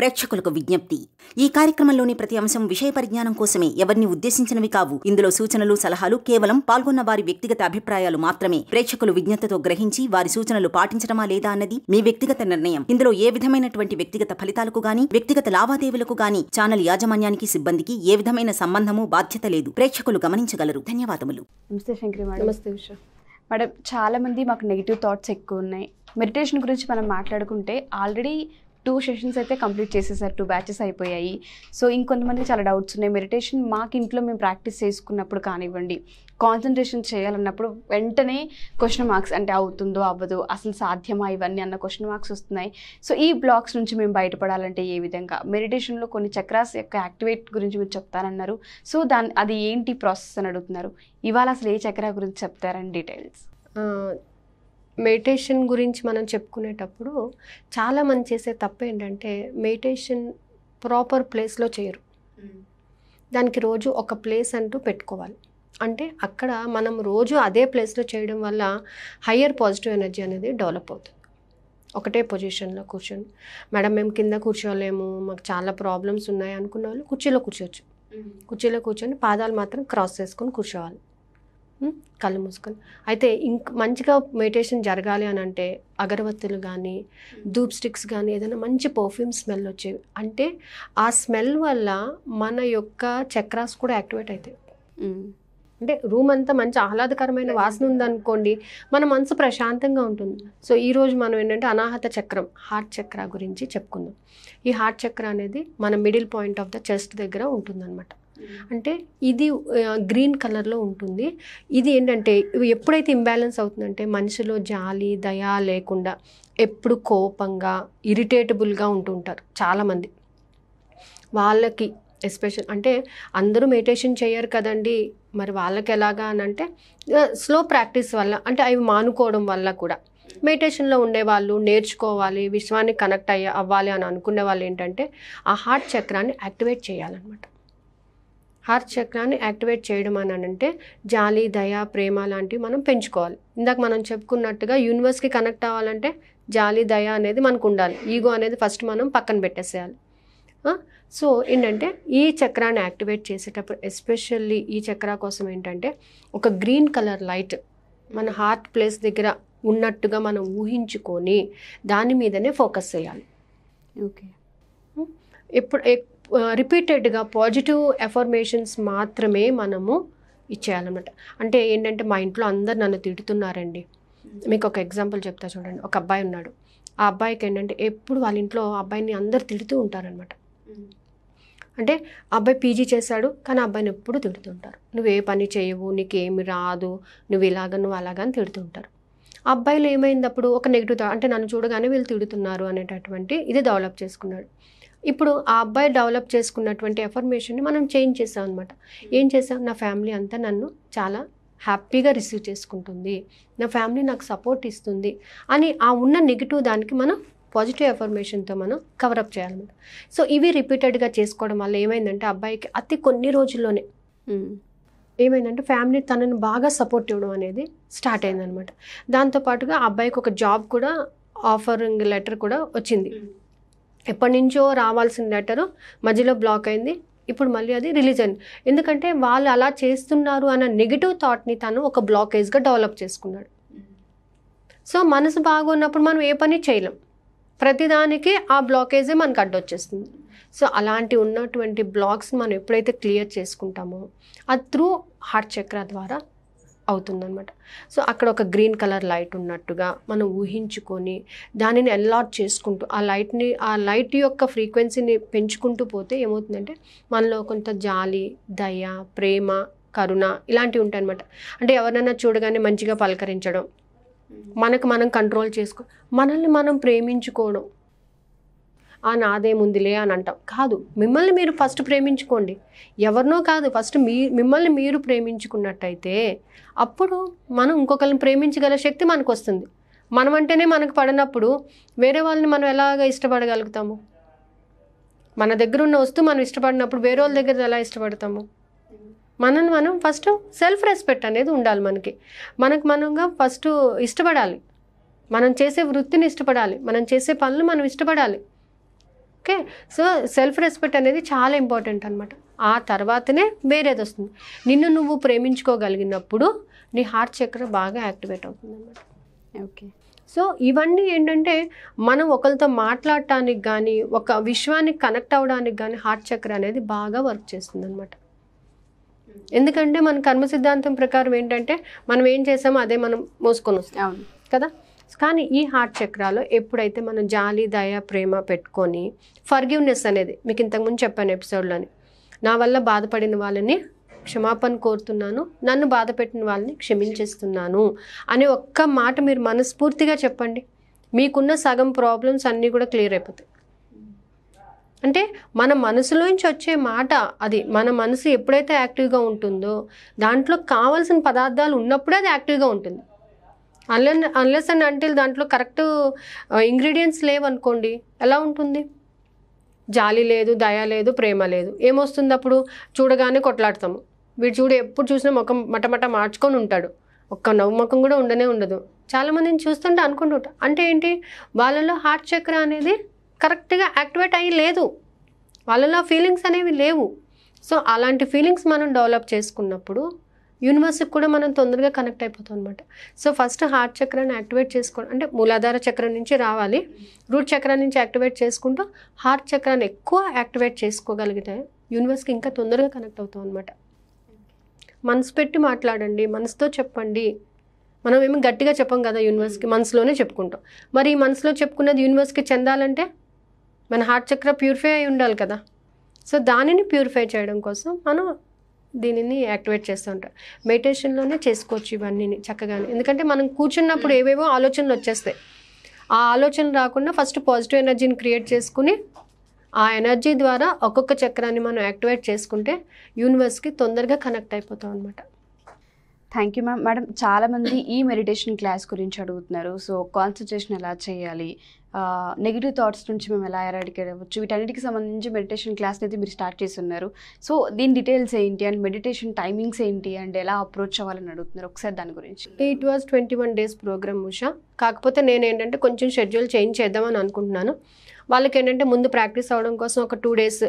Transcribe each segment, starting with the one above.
ప్రేక్షకులకు విజ్ఞప్తి ఈ కార్యక్రమంలోని ప్రతి అంశం విషయ పరిజ్ఞానం కోసమే ఎవరిని ఉద్దేశించినవి కావు ఇందులో సూచనలు సలహాలు కేవలం పాల్గొన్న వారి వ్యక్తిగత అభిప్రాయాలు మాత్రమే ప్రేక్షకులు విజ్ఞతతో గ్రహించి వారి సూచనలు పాటించడమా లేదా అన్నది మీ వ్యక్తిగత నిర్ణయం ఇందులో ఏ విధమైనటువంటి వ్యక్తిగత ఫలితాలకు గాని వ్యక్తిగత లావాదేవీలకు గాని ఛానల్ యాజమాన్యానికి సిబ్బందికి ఏ విధమైన సంబంధము బాధ్యత లేదు ప్రేక్షకులు గమనించగలరు ధన్యవాదములు మేడం చాలామంది మాకు నెగిటివ్ థాట్స్ ఎక్కువ ఉన్నాయి మెడిటేషన్ గురించి మనం మాట్లాడుకుంటే ఆల్రెడీ టూ సెషన్స్ అయితే కంప్లీట్ చేసేసారు టూ బ్యాచెస్ అయిపోయాయి సో ఇంకొంతమంది చాలా డౌట్స్ ఉన్నాయి మెడిటేషన్ మాకు ఇంట్లో మేము ప్రాక్టీస్ చేసుకున్నప్పుడు కానివ్వండి కాన్సన్ట్రేషన్ చేయాలన్నప్పుడు వెంటనే క్వశ్చన్ మార్క్స్ అంటే అవుతుందో అవ్వదు అసలు సాధ్యమా ఇవన్నీ అన్న క్వశ్చన్ మార్క్స్ వస్తున్నాయి సో ఈ బ్లాక్స్ నుంచి మేము బయటపడాలంటే ఏ విధంగా మెడిటేషన్లో కొన్ని చక్రాస్ యొక్క యాక్టివేట్ గురించి మీరు చెప్తారన్నారు సో దాని అది ఏంటి ప్రాసెస్ అని అడుగుతున్నారు ఇవాళ అసలు ఏ చక్ర గురించి చెప్తారని డీటెయిల్స్ మెడిటేషన్ గురించి మనం చెప్పుకునేటప్పుడు చాలా మంది చేసే తప్పు ఏంటంటే మెడిటేషన్ ప్రాపర్ ప్లేస్లో చేయరు దానికి రోజు ఒక ప్లేస్ అంటూ పెట్టుకోవాలి అంటే అక్కడ మనం రోజు అదే ప్లేస్లో చేయడం వల్ల హయ్యర్ పాజిటివ్ ఎనర్జీ అనేది డెవలప్ అవుతుంది ఒకటే పొజిషన్లో కూర్చొని మేడం మేము కింద కూర్చోలేము మాకు చాలా ప్రాబ్లమ్స్ ఉన్నాయి అనుకున్న వాళ్ళు కుర్చీలో కూర్చోవచ్చు కుర్చీలో కూర్చొని పాదాలు మాత్రం క్రాస్ చేసుకొని కూర్చోవాలి కళ్ళు మూసుకొని అయితే ఇంక మంచిగా మెడిటేషన్ జరగాలి అని అంటే అగరవత్తులు కానీ ధూప్ స్టిక్స్ కానీ ఏదైనా మంచి పర్ఫ్యూమ్ స్మెల్ వచ్చేవి అంటే ఆ స్మెల్ వల్ల మన యొక్క చక్రాస్ కూడా యాక్టివేట్ అవుతాయి అంటే రూమ్ అంతా మంచి ఆహ్లాదకరమైన వాసన ఉందనుకోండి మన మనసు ప్రశాంతంగా ఉంటుంది సో ఈరోజు మనం ఏంటంటే అనాహత చక్రం హార్ట్ చక్ర గురించి చెప్పుకుందాం ఈ హార్ట్ చక్ర అనేది మన middle point of the chest దగ్గర ఉంటుందన్నమాట Hmm. అంటే ఇది గ్రీన్ కలర్లో ఉంటుంది ఇది ఏంటంటే ఎప్పుడైతే ఇంబ్యాలెన్స్ అవుతుందంటే మనిషిలో జాలి దయ లేకుండా ఎప్పుడు కోపంగా ఇరిటేటబుల్గా ఉంటుంటారు చాలామంది వాళ్ళకి ఎస్పెషల్ అంటే అందరూ మెడిటేషన్ చేయరు కదండి మరి వాళ్ళకి ఎలాగా అని అంటే స్లో ప్రాక్టీస్ వల్ల అంటే అవి మానుకోవడం వల్ల కూడా మెడిటేషన్లో ఉండేవాళ్ళు నేర్చుకోవాలి విశ్వానికి కనెక్ట్ అయ్యి అవ్వాలి అని అనుకునే వాళ్ళు ఏంటంటే ఆ హార్ట్ చక్రాన్ని యాక్టివేట్ చేయాలన్నమాట హార్ట్ చక్రాన్ని యాక్టివేట్ చేయడం అని అంటే జాలి దయ ప్రేమ లాంటివి మనం పెంచుకోవాలి ఇందాక మనం చెప్పుకున్నట్టుగా యూనివర్స్కి కనెక్ట్ అవ్వాలంటే జాలి దయ అనేది మనకు ఉండాలి ఈగో అనేది ఫస్ట్ మనం పక్కన పెట్టేసేయాలి సో ఏంటంటే ఈ చక్రాన్ని యాక్టివేట్ చేసేటప్పుడు ఎస్పెషల్లీ ఈ చక్ర కోసం ఏంటంటే ఒక గ్రీన్ కలర్ లైట్ మన హార్ట్ ప్లేస్ దగ్గర ఉన్నట్టుగా మనం ఊహించుకొని దాని మీదనే ఫోకస్ చేయాలి ఓకే ఎప్పుడు రిపీటెడ్గా పాజిటివ్ ఎఫర్మేషన్స్ మాత్రమే మనము ఇచ్చేయాలన్నమాట అంటే ఏంటంటే మా ఇంట్లో అందరు నన్ను తిడుతున్నారండి మీకు ఒక ఎగ్జాంపుల్ చెప్తా చూడండి ఒక అబ్బాయి ఉన్నాడు ఆ అబ్బాయికి ఏంటంటే ఎప్పుడు వాళ్ళ ఇంట్లో అబ్బాయిని అందరు తిడుతూ ఉంటారనమాట అంటే అబ్బాయి పీజీ చేశాడు కానీ అబ్బాయిని ఎప్పుడు తిడుతుంటారు నువ్వు ఏ పని చేయవు నీకేమి రాదు నువ్వు ఇలాగ నువ్వు అలాగా అని తిడుతుంటారు అబ్బాయిలు ఏమైంది అప్పుడు ఒక నెగిటివ్ అంటే నన్ను చూడగానే వీళ్ళు తిడుతున్నారు అనేటటువంటి ఇది డెవలప్ చేసుకున్నాడు ఇప్పుడు ఆ అబ్బాయి డెవలప్ చేసుకున్నటువంటి ఎఫర్మేషన్ని మనం చేంజ్ చేసాం అనమాట ఏం చేసాం నా ఫ్యామిలీ అంతా నన్ను చాలా హ్యాపీగా రిసీవ్ చేసుకుంటుంది నా ఫ్యామిలీ నాకు సపోర్ట్ ఇస్తుంది అని ఆ ఉన్న నెగిటివ్ దానికి మనం పాజిటివ్ ఎఫర్మేషన్తో మనం కవరప్ చేయాలన్నమాట సో ఇవి రిపీటెడ్గా చేసుకోవడం వల్ల ఏమైందంటే అబ్బాయికి అతి కొన్ని రోజుల్లోనే ఏమైందంటే ఫ్యామిలీ తనను బాగా సపోర్ట్ ఇవ్వడం అనేది స్టార్ట్ అయిందనమాట దాంతోపాటుగా అబ్బాయికి ఒక జాబ్ కూడా ఆఫరింగ్ లెటర్ కూడా వచ్చింది ఎప్పటి నుంచో రావాల్సిన లెటరు మధ్యలో బ్లాక్ అయింది ఇప్పుడు మళ్ళీ అది రిలీజ్ అయింది ఎందుకంటే వాళ్ళు అలా చేస్తున్నారు అన్న నెగిటివ్ థాట్ని తను ఒక బ్లాకేజ్గా డెవలప్ చేసుకున్నాడు సో మనసు బాగున్నప్పుడు మనం ఏ పని చేయలేం ప్రతిదానికి ఆ బ్లాకేజే మనకు అడ్డొచ్చేస్తుంది సో అలాంటి ఉన్నటువంటి బ్లాక్స్ మనం ఎప్పుడైతే క్లియర్ చేసుకుంటామో అది త్రూ హార్ట్ చక్ర ద్వారా అవుతుందనమాట సో అక్కడ ఒక గ్రీన్ కలర్ లైట్ ఉన్నట్టుగా మనం ఊహించుకొని దానిని అలాట్ చేసుకుంటూ ఆ లైట్ని ఆ లైట్ యొక్క ఫ్రీక్వెన్సీని పెంచుకుంటూ పోతే ఏమవుతుందంటే మనలో కొంత జాలి దయ ప్రేమ కరుణ ఇలాంటివి ఉంటాయన్నమాట అంటే ఎవరినైనా చూడగానే మంచిగా పలకరించడం మనకు మనం కంట్రోల్ చేసుకో మనల్ని మనం ప్రేమించుకోవడం ఆ నాదేముందిలే అని అంటాం కాదు మిమ్మల్ని మీరు ఫస్ట్ ప్రేమించుకోండి ఎవరినో కాదు ఫస్ట్ మీ మిమ్మల్ని మీరు ప్రేమించుకున్నట్టయితే అప్పుడు మనం ఇంకొకరిని ప్రేమించగల శక్తి మనకు వస్తుంది మనం అంటేనే మనకు పడినప్పుడు వేరే వాళ్ళని మనం ఎలాగ ఇష్టపడగలుగుతాము మన దగ్గర ఉన్న వస్తువు మనం ఇష్టపడినప్పుడు వేరే వాళ్ళ దగ్గర ఎలా ఇష్టపడతాము మనల్ని మనం ఫస్ట్ సెల్ఫ్ రెస్పెక్ట్ అనేది ఉండాలి మనకి మనకు మనంగా ఫస్ట్ ఇష్టపడాలి మనం చేసే వృత్తిని ఇష్టపడాలి మనం చేసే పనులు మనం ఇష్టపడాలి ఓకే సో సెల్ఫ్ రెస్పెక్ట్ అనేది చాలా ఇంపార్టెంట్ అనమాట ఆ తర్వాతనే వేరేది వస్తుంది నిన్ను నువ్వు ప్రేమించుకోగలిగినప్పుడు నీ హార్ట్ చక్ర బాగా యాక్టివేట్ అవుతుంది అనమాట ఓకే సో ఇవన్నీ ఏంటంటే మనం ఒకరితో మాట్లాడటానికి కానీ ఒక విశ్వానికి కనెక్ట్ అవ్వడానికి కానీ హార్ట్ చక్ర అనేది బాగా వర్క్ చేస్తుంది అనమాట ఎందుకంటే మన కర్మ సిద్ధాంతం ప్రకారం ఏంటంటే మనం ఏం చేసామో అదే మనం మోసుకొని వస్తాం కదా కానీ ఈ హార్ట్ చక్రాలో ఎప్పుడైతే మనం జాలి దయ ప్రేమ పెట్టుకొని ఫర్గివ్నెస్ అనేది మీకు ఇంతకుముందు చెప్పాను ఎపిసోడ్లోని నా వల్ల బాధపడిన వాళ్ళని క్షమాపణ కోరుతున్నాను నన్ను బాధ పెట్టిన వాళ్ళని క్షమించేస్తున్నాను అనే ఒక్క మాట మీరు మనస్ఫూర్తిగా చెప్పండి మీకున్న సగం ప్రాబ్లమ్స్ అన్నీ కూడా క్లియర్ అయిపోతాయి అంటే మన మనసులోంచి వచ్చే మాట అది మన మనసు ఎప్పుడైతే యాక్టివ్గా ఉంటుందో దాంట్లో కావాల్సిన పదార్థాలు ఉన్నప్పుడే అది యాక్టివ్గా ఉంటుంది అన్లెన్ అన్లెస్ అండ్ అంటిల్ దాంట్లో కరెక్ట్ ఇంగ్రీడియంట్స్ uh, లేవనుకోండి ఎలా ఉంటుంది జాలి లేదు దయ లేదు ప్రేమ లేదు ఏమొస్తుంది అప్పుడు చూడగానే కొట్లాడతాము వీడు చూడు ఎప్పుడు చూసినా ముఖం మటమట మార్చుకొని ఉంటాడు ఒక్క నవ్వుముఖం కూడా ఉండనే ఉండదు చాలామందిని చూస్తుంటే అనుకుంటుంటా అంటే ఏంటి వాళ్ళలో హార్ట్ చక్ర అనేది కరెక్ట్గా యాక్టివేట్ అయ్యి లేదు వాళ్ళలో ఫీలింగ్స్ అనేవి లేవు సో అలాంటి ఫీలింగ్స్ మనం డెవలప్ చేసుకున్నప్పుడు యూనివర్స్కి కూడా మనం తొందరగా కనెక్ట్ అయిపోతాం అనమాట సో ఫస్ట్ హార్ట్ చక్రాన్ని యాక్టివేట్ చేసుకోండి అంటే మూలాధార చక్రం నుంచి రావాలి రూట్ చక్రం నుంచి యాక్టివేట్ చేసుకుంటూ హార్ట్ చక్రాన్ని ఎక్కువ యాక్టివేట్ చేసుకోగలిగితే యూనివర్స్కి ఇంకా తొందరగా కనెక్ట్ అవుతాం అనమాట మనసు పెట్టి మాట్లాడండి మనసుతో చెప్పండి మనం ఏమి గట్టిగా చెప్పం కదా యూనివర్స్కి మనసులోనే చెప్పుకుంటాం మరి ఈ మనసులో చెప్పుకున్నది యూనివర్స్కి చెందాలంటే మన హార్ట్ చక్ర ప్యూరిఫై అయి ఉండాలి కదా సో దానిని ప్యూరిఫై చేయడం కోసం మనం దీనిని యాక్టివేట్ చేస్తూ ఉంటారు మెడిటేషన్లోనే చేసుకోవచ్చు ఇవన్నీ చక్కగానే ఎందుకంటే మనం కూర్చున్నప్పుడు ఏవేవో ఆలోచనలు వచ్చేస్తాయి ఆ ఆలోచన రాకుండా ఫస్ట్ పాజిటివ్ ఎనర్జీని క్రియేట్ చేసుకుని ఆ ఎనర్జీ ద్వారా ఒక్కొక్క చక్రాన్ని మనం యాక్టివేట్ చేసుకుంటే యూనివర్స్కి తొందరగా కనెక్ట్ అయిపోతాం అనమాట థ్యాంక్ యూ మ్యామ్ మేడం చాలామంది ఈ మెడిటేషన్ క్లాస్ గురించి అడుగుతున్నారు సో కాన్సన్ట్రేషన్ ఎలా చేయాలి నెగిటివ్ థాట్స్ నుంచి మేము ఎలా ఎరాడికేట్ అవ్వచ్చు వీటన్నిటికి సంబంధించి మెడిటేషన్ క్లాస్ అయితే మీరు స్టార్ట్ చేస్తున్నారు సో దీని డీటెయిల్స్ ఏంటి అండ్ మెడిటేషన్ టైమింగ్స్ ఏంటి అండ్ ఎలా అప్రోచ్ అవ్వాలని అడుగుతున్నారు ఒకసారి దాని గురించి it was twenty one days programme Usha కాకపోతే నేను ఏంటంటే కొంచెం షెడ్యూల్ చేంజ్ చేద్దామని అనుకుంటున్నాను వాళ్ళకి ఏంటంటే ముందు ప్రాక్టీస్ అవ్వడం కోసం ఒక టూ డేస్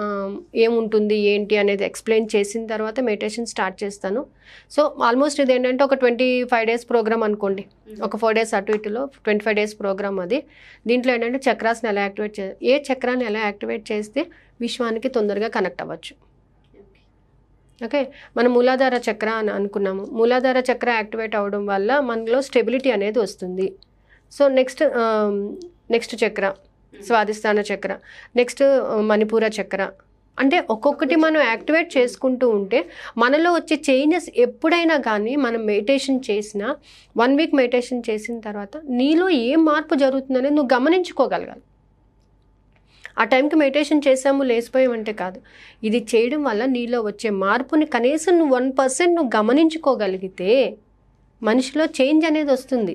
Um, ఏముంటుంది ఏంటి అనేది ఎక్స్ప్లెయిన్ చేసిన తర్వాత మెడిటేషన్ స్టార్ట్ చేస్తాను సో ఆల్మోస్ట్ ఇది ఏంటంటే ఒక ట్వంటీ ఫైవ్ డేస్ ప్రోగ్రామ్ అనుకోండి mm-hmm. ఒక ఫోర్ డేస్ అటు ఇటులో ట్వంటీ ఫైవ్ డేస్ ప్రోగ్రామ్ అది దీంట్లో ఏంటంటే చక్రాస్ని ఎలా యాక్టివేట్ చే ఏ చక్రాన్ని ఎలా యాక్టివేట్ చేస్తే విశ్వానికి తొందరగా కనెక్ట్ అవ్వచ్చు ఓకే మనం మూలాధార చక్ర అని అనుకున్నాము మూలాధార చక్ర యాక్టివేట్ అవ్వడం వల్ల మనలో స్టెబిలిటీ అనేది వస్తుంది సో నెక్స్ట్ నెక్స్ట్ చక్ర స్వాధిష్టాన చక్ర నెక్స్ట్ uh, మణిపూర చక్ర అంటే ఒక్కొక్కటి మనం యాక్టివేట్ చేసుకుంటూ ఉంటే మనలో వచ్చే చేంజెస్ ఎప్పుడైనా కానీ మనం మెడిటేషన్ చేసిన వన్ వీక్ మెడిటేషన్ చేసిన తర్వాత నీలో ఏ మార్పు జరుగుతుందని నువ్వు గమనించుకోగలగాలి ఆ టైంకి మెడిటేషన్ చేసాము లేచిపోయామంటే కాదు ఇది చేయడం వల్ల నీలో వచ్చే మార్పుని కనీసం నువ్వు వన్ పర్సెంట్ నువ్వు గమనించుకోగలిగితే మనిషిలో చేంజ్ అనేది వస్తుంది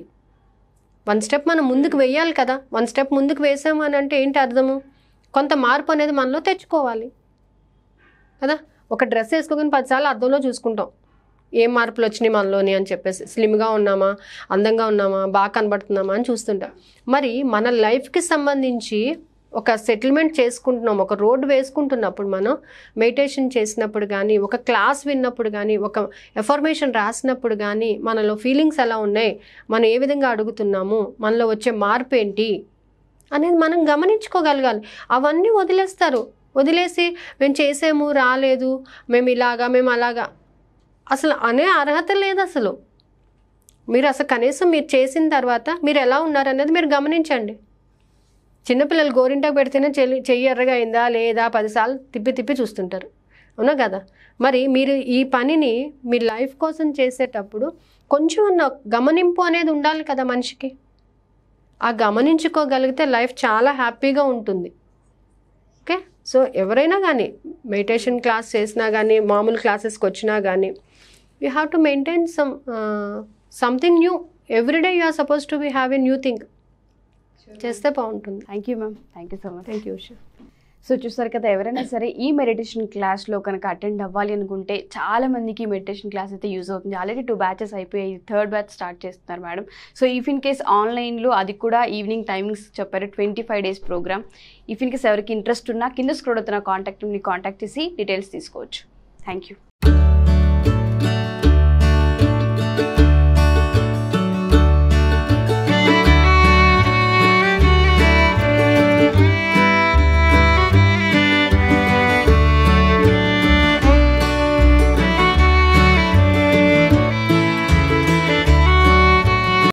వన్ స్టెప్ మనం ముందుకు వేయాలి కదా వన్ స్టెప్ ముందుకు వేసాము అని అంటే ఏంటి అర్థము కొంత మార్పు అనేది మనలో తెచ్చుకోవాలి కదా ఒక డ్రెస్ వేసుకోకుండా పదిసార్లు అర్థంలో చూసుకుంటాం ఏం మార్పులు వచ్చినాయి మనలోని అని చెప్పేసి స్లిమ్గా ఉన్నామా అందంగా ఉన్నామా బాగా కనబడుతున్నామా అని చూస్తుంటాం మరి మన లైఫ్కి సంబంధించి ఒక సెటిల్మెంట్ చేసుకుంటున్నాం ఒక రోడ్ వేసుకుంటున్నప్పుడు మనం మెడిటేషన్ చేసినప్పుడు కానీ ఒక క్లాస్ విన్నప్పుడు కానీ ఒక ఎఫర్మేషన్ రాసినప్పుడు కానీ మనలో ఫీలింగ్స్ ఎలా ఉన్నాయి మనం ఏ విధంగా అడుగుతున్నాము మనలో వచ్చే మార్పు ఏంటి అనేది మనం గమనించుకోగలగాలి అవన్నీ వదిలేస్తారు వదిలేసి మేము చేసాము రాలేదు మేము ఇలాగా మేము అలాగా అసలు అనే అర్హత లేదు అసలు మీరు అసలు కనీసం మీరు చేసిన తర్వాత మీరు ఎలా ఉన్నారు అనేది మీరు గమనించండి చిన్నపిల్లలు గోరింటాకు పెడితేనే చెల్లి చెయ్యి ఎర్రగా అయిందా లేదా పదిసార్లు తిప్పి తిప్పి చూస్తుంటారు అవునా కదా మరి మీరు ఈ పనిని మీ లైఫ్ కోసం చేసేటప్పుడు కొంచెం ఉన్న గమనింపు అనేది ఉండాలి కదా మనిషికి ఆ గమనించుకోగలిగితే లైఫ్ చాలా హ్యాపీగా ఉంటుంది ఓకే సో ఎవరైనా కానీ మెడిటేషన్ క్లాస్ చేసినా కానీ మామూలు క్లాసెస్కి వచ్చినా కానీ you have to maintain some something new everyday you are suppose to be have a new thing చేస్తే బాగుంటుంది thank you ma'am thank you so much thank you Usha so చూస్తారు కదా ఎవరైనా సరే ఈ మెడిటేషన్ క్లాస్లో కనుక అటెండ్ అవ్వాలి అనుకుంటే చాలా మందికి మెడిటేషన్ క్లాస్ అయితే యూజ్ అవుతుంది ఆల్రెడీ టూ బ్యాచెస్ అయిపోయాయి థర్డ్ బ్యాచ్ స్టార్ట్ చేస్తున్నారు madam so if in case ఆన్లైన్లో అది కూడా ఈవినింగ్ టైమింగ్స్ చెప్పారు twenty five days programme if in case ఎవరికి ఇంట్రెస్ట్ ఉన్నా కింద స్క్రోడ్ అవుతున్న కాంటాక్ట్ కాంటాక్ట్ చేసి డీటెయిల్స్ తీసుకోవచ్చు థ్యాంక్ యూ